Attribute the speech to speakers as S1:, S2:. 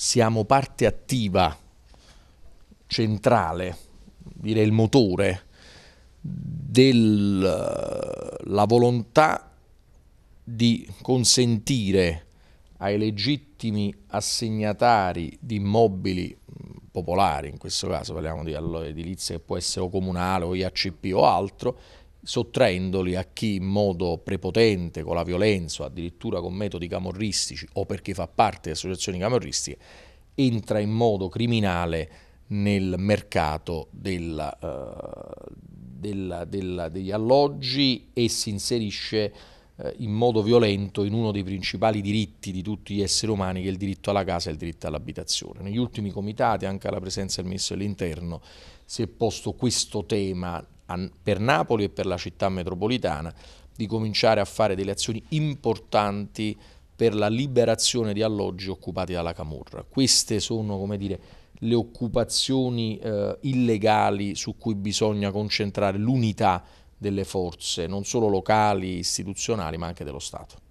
S1: siamo parte attiva, centrale, direi il motore della eh, volontà di consentire ai legittimi assegnatari di immobili mm, popolari, in questo caso parliamo di edilizia che può essere o comunale o IACP o altro, sottraendoli a chi in modo prepotente, con la violenza, addirittura con metodi camorristici o perché fa parte di associazioni camorristiche, entra in modo criminale nel mercato della, uh, della, della, degli alloggi e si inserisce uh, in modo violento in uno dei principali diritti di tutti gli esseri umani che è il diritto alla casa e il diritto all'abitazione. Negli ultimi comitati, anche alla presenza del Ministro dell'Interno, si è posto questo tema per Napoli e per la città metropolitana di cominciare a fare delle azioni importanti per la liberazione di alloggi occupati dalla Camorra. Queste sono, come dire, le occupazioni eh, illegali su cui bisogna concentrare l'unità delle forze, non solo locali, istituzionali, ma anche dello Stato.